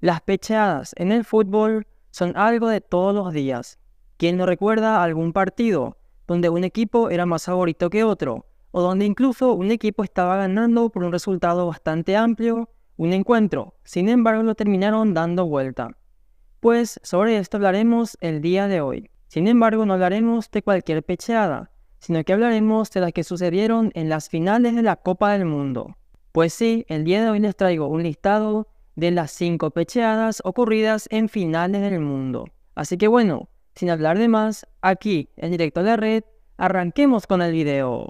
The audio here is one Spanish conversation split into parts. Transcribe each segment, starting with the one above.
Las pecheadas en el fútbol son algo de todos los días. ¿Quién no recuerda algún partido donde un equipo era más favorito que otro? O donde incluso un equipo estaba ganando por un resultado bastante amplio, un encuentro. Sin embargo, lo terminaron dando vuelta. Pues sobre esto hablaremos el día de hoy. Sin embargo, no hablaremos de cualquier pecheada, sino que hablaremos de las que sucedieron en las finales de la Copa del Mundo. Pues sí, el día de hoy les traigo un listado de las cinco pecheadas ocurridas en finales del mundo. Así que bueno, sin hablar de más, aquí en directo de la red, arranquemos con el video.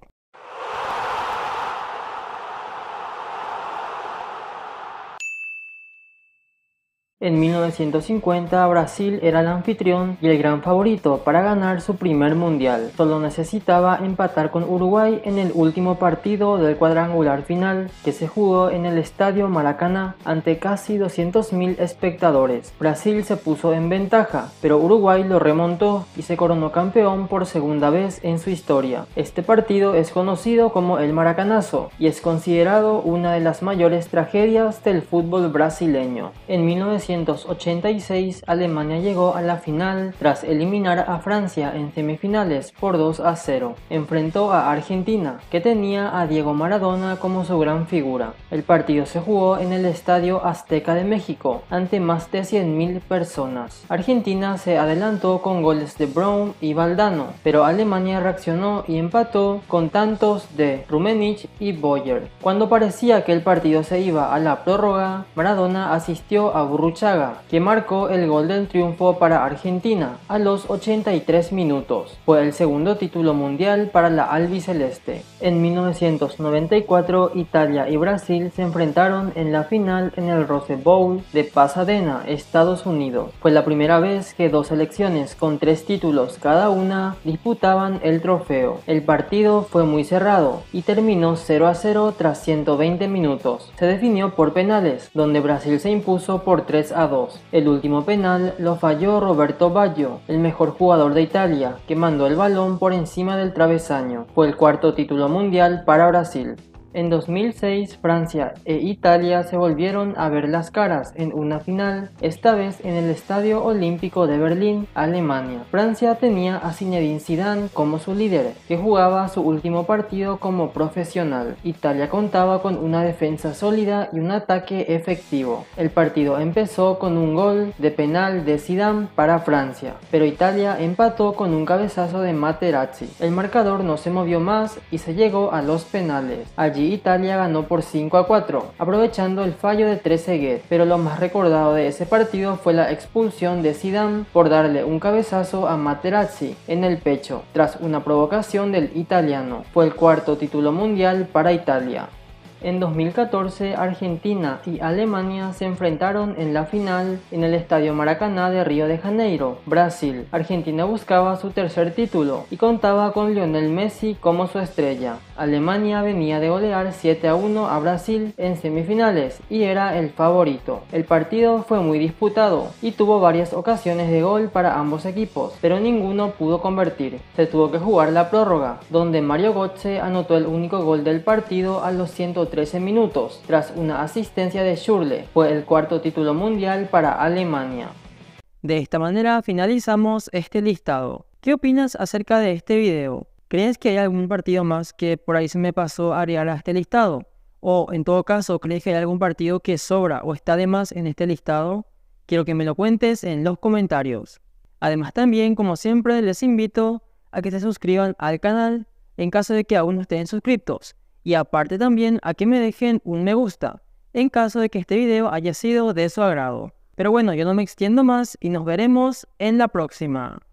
En 1950 Brasil era el anfitrión y el gran favorito para ganar su primer mundial. Solo necesitaba empatar con Uruguay en el último partido del cuadrangular final que se jugó en el estadio Maracaná ante casi 200.000 espectadores. Brasil se puso en ventaja, pero Uruguay lo remontó y se coronó campeón por segunda vez en su historia. Este partido es conocido como el Maracanazo y es considerado una de las mayores tragedias del fútbol brasileño. En 19 1986 Alemania llegó a la final tras eliminar a Francia en semifinales por 2 a 0. Enfrentó a Argentina, que tenía a Diego Maradona como su gran figura. El partido se jugó en el Estadio Azteca de México ante más de 100.000 personas. Argentina se adelantó con goles de Brown y Valdano, pero Alemania reaccionó y empató con tantos de Rumenich y Boyer. Cuando parecía que el partido se iba a la prórroga, Maradona asistió a Burrucha que marcó el gol del triunfo para Argentina a los 83 minutos. Fue el segundo título mundial para la albiceleste. En 1994, Italia y Brasil se enfrentaron en la final en el Rose Bowl de Pasadena, Estados Unidos. Fue la primera vez que dos selecciones con tres títulos cada una disputaban el trofeo. El partido fue muy cerrado y terminó 0 a 0 tras 120 minutos. Se definió por penales, donde Brasil se impuso por tres a 2. El último penal lo falló Roberto Baggio, el mejor jugador de Italia, que mandó el balón por encima del travesaño. Fue el cuarto título mundial para Brasil. En 2006, Francia e Italia se volvieron a ver las caras en una final, esta vez en el Estadio Olímpico de Berlín, Alemania. Francia tenía a Zinedine Zidane como su líder, que jugaba su último partido como profesional. Italia contaba con una defensa sólida y un ataque efectivo. El partido empezó con un gol de penal de Zidane para Francia, pero Italia empató con un cabezazo de Materazzi. El marcador no se movió más y se llegó a los penales. Allí Italia ganó por 5 a 4, aprovechando el fallo de Trezeguet, pero lo más recordado de ese partido fue la expulsión de Zidane por darle un cabezazo a Materazzi en el pecho, tras una provocación del italiano. Fue el cuarto título mundial para Italia. En 2014, Argentina y Alemania se enfrentaron en la final en el Estadio Maracaná de Río de Janeiro, Brasil. Argentina buscaba su tercer título y contaba con Lionel Messi como su estrella. Alemania venía de golear 7 a 1 a Brasil en semifinales y era el favorito. El partido fue muy disputado y tuvo varias ocasiones de gol para ambos equipos, pero ninguno pudo convertir. Se tuvo que jugar la prórroga, donde Mario Götze anotó el único gol del partido a los 110 13 minutos, tras una asistencia de Schurle Fue el cuarto título mundial para Alemania. De esta manera finalizamos este listado. ¿Qué opinas acerca de este video? ¿Crees que hay algún partido más que por ahí se me pasó a agregar a este listado? O en todo caso, ¿crees que hay algún partido que sobra o está de más en este listado? Quiero que me lo cuentes en los comentarios. Además también, como siempre, les invito a que se suscriban al canal en caso de que aún no estén suscriptos y aparte también a que me dejen un me gusta, en caso de que este video haya sido de su agrado. Pero bueno, yo no me extiendo más y nos veremos en la próxima.